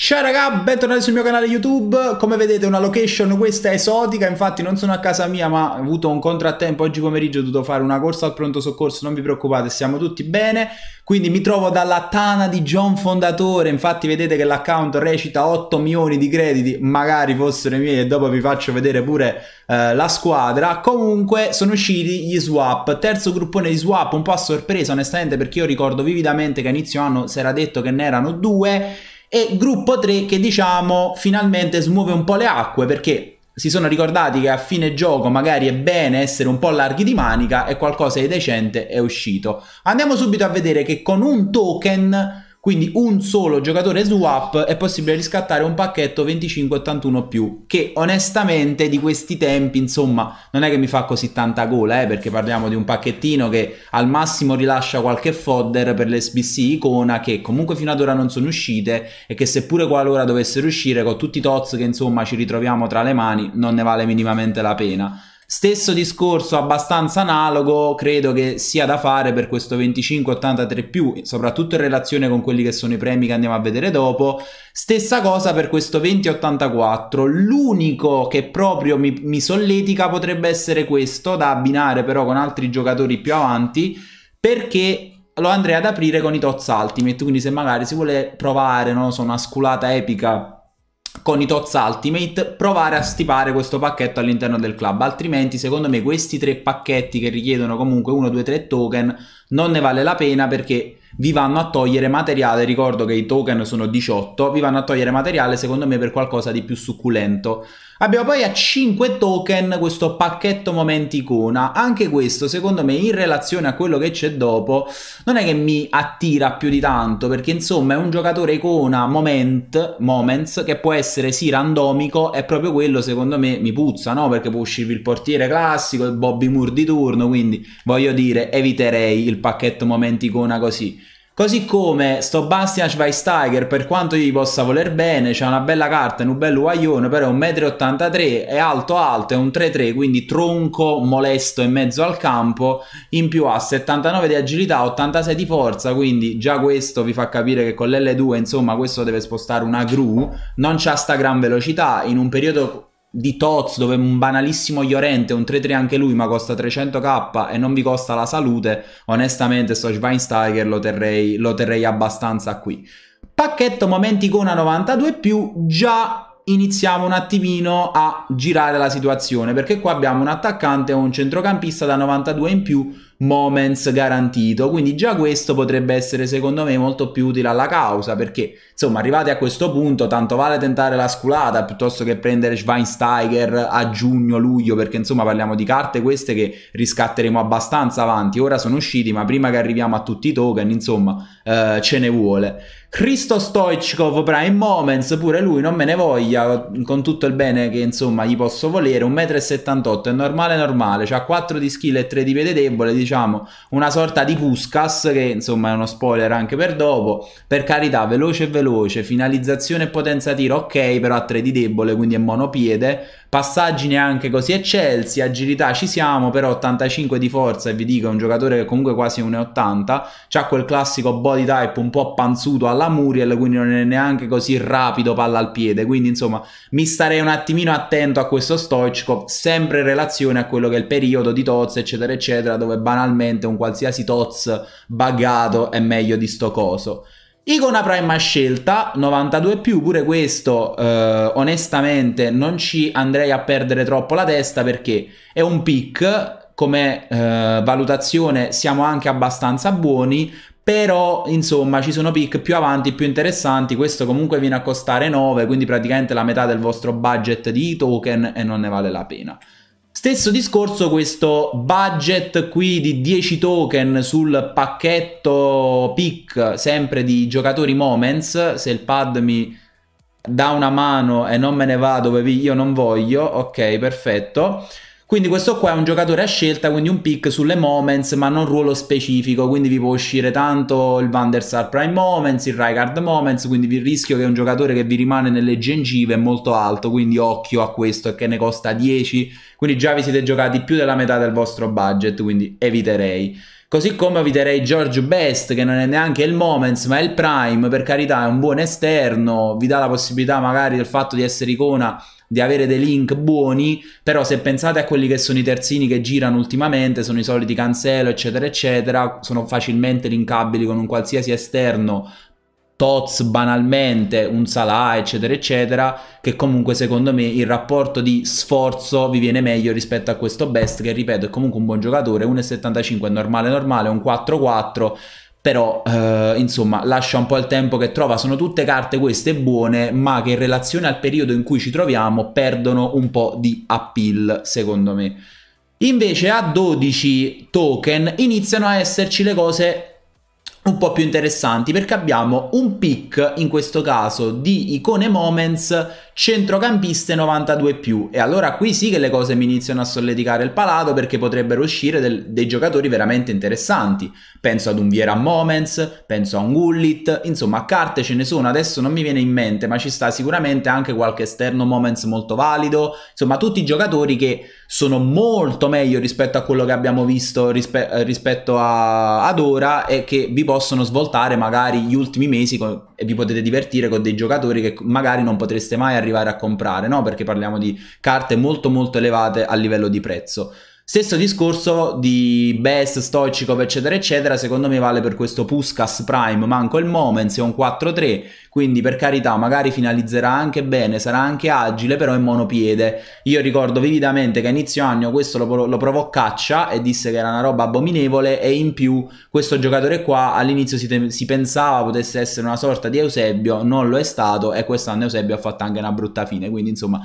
Ciao raga, bentornati sul mio canale YouTube, come vedete una location questa esotica, infatti non sono a casa mia ma ho avuto un contrattempo oggi pomeriggio, ho dovuto fare una corsa al pronto soccorso, non vi preoccupate, stiamo tutti bene, quindi mi trovo dalla tana di John Fondatore, infatti vedete che l'account recita 8 milioni di crediti, magari fossero i miei e dopo vi faccio vedere pure eh, la squadra, comunque sono usciti gli swap, terzo gruppone di swap, un po' a sorpresa onestamente perché io ricordo vividamente che a inizio anno si era detto che ne erano due, e gruppo 3 che diciamo finalmente smuove un po' le acque perché si sono ricordati che a fine gioco magari è bene essere un po' larghi di manica e qualcosa di decente è uscito. Andiamo subito a vedere che con un token quindi un solo giocatore swap è possibile riscattare un pacchetto 2581 più, che onestamente di questi tempi, insomma, non è che mi fa così tanta gola, eh, perché parliamo di un pacchettino che al massimo rilascia qualche fodder per l'SBC icona che comunque fino ad ora non sono uscite e che seppure qualora dovessero uscire con tutti i toz che insomma ci ritroviamo tra le mani, non ne vale minimamente la pena. Stesso discorso abbastanza analogo credo che sia da fare per questo 25-83+, soprattutto in relazione con quelli che sono i premi che andiamo a vedere dopo. Stessa cosa per questo 20-84, l'unico che proprio mi, mi solletica potrebbe essere questo, da abbinare però con altri giocatori più avanti, perché lo andrei ad aprire con i Tots Ultimate, quindi se magari si vuole provare, non so, una sculata epica con i Tots Ultimate provare a stipare questo pacchetto all'interno del club, altrimenti secondo me questi tre pacchetti che richiedono comunque 1, 2, 3 token non ne vale la pena perché vi vanno a togliere materiale, ricordo che i token sono 18, vi vanno a togliere materiale secondo me per qualcosa di più succulento. Abbiamo poi a 5 token questo pacchetto momenti icona, anche questo secondo me in relazione a quello che c'è dopo non è che mi attira più di tanto perché insomma è un giocatore icona moment, moments che può essere sì randomico e proprio quello secondo me mi puzza no? perché può uscirvi il portiere classico, il Bobby Moore di turno quindi voglio dire eviterei il pacchetto momenti icona così Così come sto Bastian Schweinsteiger, per quanto gli possa voler bene, c'è una bella carta, un bel guaglione, però è un 1,83 m, è alto alto, è un 3-3, quindi tronco, molesto in mezzo al campo, in più ha 79 di agilità, 86 di forza, quindi già questo vi fa capire che con l'L2, insomma, questo deve spostare una gru, non c'ha sta gran velocità, in un periodo di Toz dove un banalissimo Iorente, un 3-3 anche lui, ma costa 300k e non vi costa la salute, onestamente sto Schweinsteiger lo terrei, lo terrei abbastanza qui. Pacchetto momenti con a 92+, già iniziamo un attimino a girare la situazione, perché qua abbiamo un attaccante o un centrocampista da 92 in più, moments garantito. Quindi già questo potrebbe essere secondo me molto più utile alla causa perché insomma arrivati a questo punto tanto vale tentare la sculata piuttosto che prendere Schweinsteiger a giugno-luglio perché insomma parliamo di carte queste che riscatteremo abbastanza avanti. Ora sono usciti ma prima che arriviamo a tutti i token insomma eh, ce ne vuole. Cristo Stoichkov, Prime Moments, pure lui non me ne voglia, con tutto il bene che insomma gli posso volere, 1,78 m è normale normale, ha 4 di skill e 3 di piede debole, diciamo una sorta di Puskas che insomma è uno spoiler anche per dopo, per carità veloce veloce, finalizzazione e potenza tiro ok però ha 3 di debole quindi è monopiede, passaggi neanche così eccelsi, agilità ci siamo, però 85 di forza e vi dico è un giocatore che comunque quasi 1,80, ha quel classico body type un po' panzuto alla Muriel, quindi non è neanche così rapido palla al piede, quindi insomma mi starei un attimino attento a questo Stoichkov, sempre in relazione a quello che è il periodo di Toz eccetera eccetera, dove banalmente un qualsiasi Toz buggato è meglio di sto coso. Icona Prime a scelta, 92 più, pure questo eh, onestamente non ci andrei a perdere troppo la testa perché è un pick, come eh, valutazione siamo anche abbastanza buoni, però insomma ci sono pick più avanti, più interessanti, questo comunque viene a costare 9, quindi praticamente la metà del vostro budget di token e non ne vale la pena. Stesso discorso questo budget qui di 10 token sul pacchetto pick sempre di giocatori moments, se il pad mi dà una mano e non me ne va dove io non voglio, ok perfetto. Quindi questo qua è un giocatore a scelta, quindi un pick sulle moments, ma non ruolo specifico, quindi vi può uscire tanto il Van der Sar Prime Moments, il Rycard Moments, quindi il rischio che è un giocatore che vi rimane nelle gengive è molto alto, quindi occhio a questo che ne costa 10, quindi già vi siete giocati più della metà del vostro budget, quindi eviterei. Così come vi darei George Best, che non è neanche il Moments, ma è il Prime, per carità, è un buon esterno, vi dà la possibilità magari del fatto di essere icona di avere dei link buoni, però se pensate a quelli che sono i terzini che girano ultimamente, sono i soliti Cancelo, eccetera, eccetera, sono facilmente linkabili con un qualsiasi esterno Toz banalmente, un Salah eccetera eccetera, che comunque secondo me il rapporto di sforzo vi viene meglio rispetto a questo Best che ripeto è comunque un buon giocatore, 1,75 è normale normale, un 4-4 però eh, insomma lascia un po' il tempo che trova, sono tutte carte queste buone ma che in relazione al periodo in cui ci troviamo perdono un po' di appeal secondo me. Invece a 12 token iniziano a esserci le cose un po' più interessanti perché abbiamo un pic in questo caso di icone moments centrocampiste 92 più. E allora qui sì che le cose mi iniziano a solleticare il palato perché potrebbero uscire del, dei giocatori veramente interessanti. Penso ad un Viera Moments, penso a un Gullit, insomma a carte ce ne sono, adesso non mi viene in mente, ma ci sta sicuramente anche qualche esterno Moments molto valido, insomma tutti giocatori che sono molto meglio rispetto a quello che abbiamo visto rispe eh, rispetto a, ad ora e che vi possono svoltare magari gli ultimi mesi e vi potete divertire con dei giocatori che magari non potreste mai arrivare arrivare a comprare, no? Perché parliamo di carte molto molto elevate a livello di prezzo. Stesso discorso di Best, Stoicikov, eccetera, eccetera, secondo me vale per questo Puskas Prime, manco il Moments, è un 4-3, quindi per carità magari finalizzerà anche bene, sarà anche agile, però è monopiede. Io ricordo vividamente che a inizio anno questo lo, lo provò caccia e disse che era una roba abominevole e in più questo giocatore qua all'inizio si, si pensava potesse essere una sorta di Eusebio, non lo è stato e quest'anno Eusebio ha fatto anche una brutta fine, quindi insomma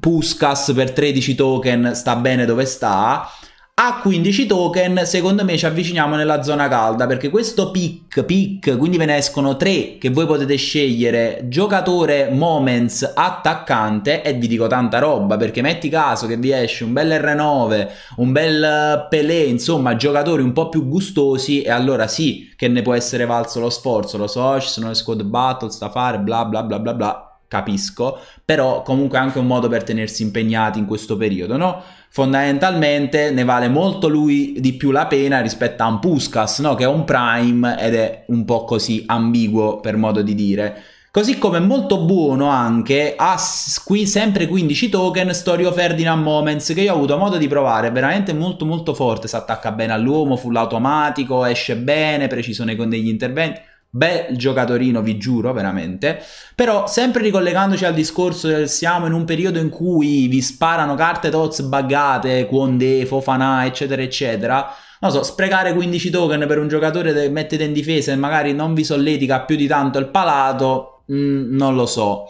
Puskas per 13 token sta bene dove sta. A 15 token, secondo me ci avviciniamo nella zona calda perché questo pick, pick, quindi ve ne escono 3 che voi potete scegliere, giocatore, moments, attaccante e vi dico tanta roba perché metti caso che vi esce un bel R9, un bel Pelé, insomma giocatori un po' più gustosi e allora sì che ne può essere valso lo sforzo, lo so, ci sono le squad battle, sta fare, bla bla bla bla bla capisco, però comunque anche un modo per tenersi impegnati in questo periodo, no? Fondamentalmente ne vale molto lui di più la pena rispetto a un Puskas, no? Che è un prime ed è un po' così ambiguo per modo di dire. Così come è molto buono anche ha qui sempre 15 token Storio Ferdinand Moments che io ho avuto modo di provare, è veramente molto molto forte, si attacca bene all'uomo, full automatico, esce bene, precisione con degli interventi bel giocatorino, vi giuro, veramente. Però, sempre ricollegandoci al discorso del siamo in un periodo in cui vi sparano carte toz buggate, Quonde, Fofana, eccetera, eccetera. Non so, sprecare 15 token per un giocatore che mettete in difesa e magari non vi solletica più di tanto il palato, mh, mm, non lo so.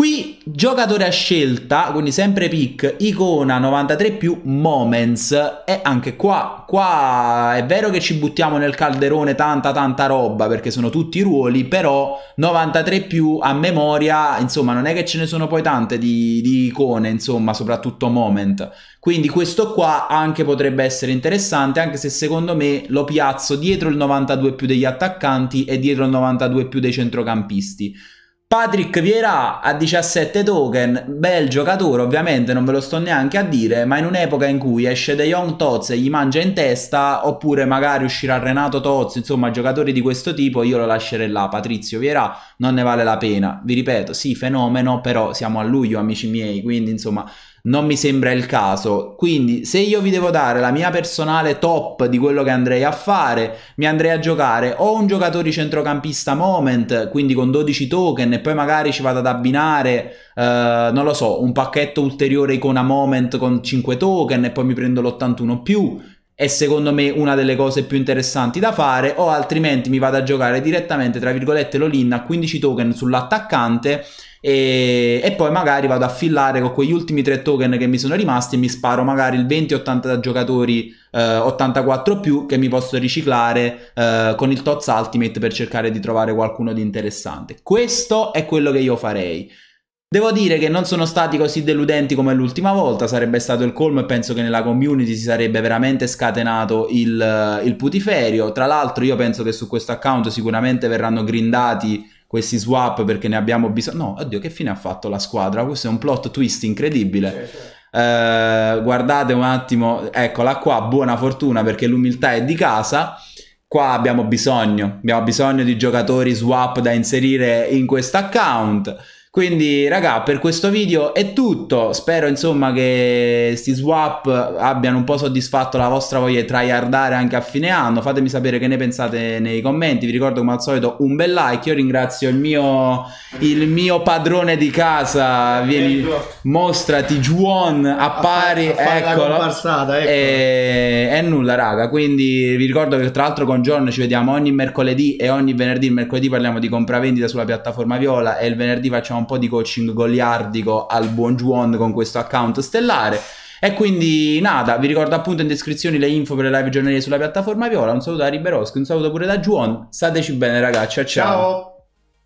Qui giocatore a scelta, quindi sempre pick, icona 93 più moments e anche qua, qua è vero che ci buttiamo nel calderone tanta tanta roba perché sono tutti ruoli, però 93 più a memoria, insomma non è che ce ne sono poi tante di, di icone, insomma soprattutto moment. Quindi questo qua anche potrebbe essere interessante, anche se secondo me lo piazzo dietro il 92 più degli attaccanti e dietro il 92 più dei centrocampisti Patrick Vieira a 17 token, bel giocatore ovviamente, non ve lo sto neanche a dire, ma in un'epoca in cui esce De Jong Toz e gli mangia in testa, oppure magari uscirà Renato Toz, insomma giocatori di questo tipo, io lo lascerei là, Patrizio Vieira non ne vale la pena, vi ripeto, sì fenomeno, però siamo a luglio amici miei, quindi insomma non mi sembra il caso. Quindi se io vi devo dare la mia personale top di quello che andrei a fare, mi andrei a giocare o un giocatore centrocampista moment, quindi con 12 token e poi magari ci vado ad abbinare, eh, non lo so, un pacchetto ulteriore icona moment con 5 token e poi mi prendo l'81 più, è secondo me una delle cose più interessanti da fare o altrimenti mi vado a giocare direttamente tra virgolette l'Olin a 15 token sull'attaccante e, e, poi magari vado a fillare con quegli ultimi tre token che mi sono rimasti e mi sparo magari il 20-80 da giocatori eh, 84 più che mi posso riciclare eh, con il Tots Ultimate per cercare di trovare qualcuno di interessante. Questo è quello che io farei. Devo dire che non sono stati così deludenti come l'ultima volta, sarebbe stato il colmo e penso che nella community si sarebbe veramente scatenato il, il putiferio. Tra l'altro io penso che su questo account sicuramente verranno grindati questi swap perché ne abbiamo bisogno. No, oddio, che fine ha fatto la squadra? Questo è un plot twist incredibile. Certo. Eh, guardate un attimo, eccola qua, buona fortuna perché l'umiltà è di casa. Qua abbiamo bisogno, abbiamo bisogno di giocatori swap da inserire in questo account quindi raga per questo video è tutto, spero insomma che questi swap abbiano un po' soddisfatto la vostra voglia di tryhardare anche a fine anno, fatemi sapere che ne pensate nei commenti, vi ricordo come al solito un bel like, io ringrazio il mio, il mio padrone di casa, vieni, mostrati Juon, appari, a fare, a eccolo, ecco. e, e nulla raga, quindi vi ricordo che tra l'altro con John ci vediamo ogni mercoledì e ogni venerdì, il mercoledì parliamo di compravendita sulla piattaforma Viola e il venerdì facciamo un po' di coaching goliardico al buon Juan con questo account stellare. E quindi nada, vi ricordo appunto in descrizione le info per le live giornaliere sulla piattaforma Viola. Un saluto da Riberoschi, un saluto pure da Juan. Stateci bene ragazzi, ciao ciao. ciao.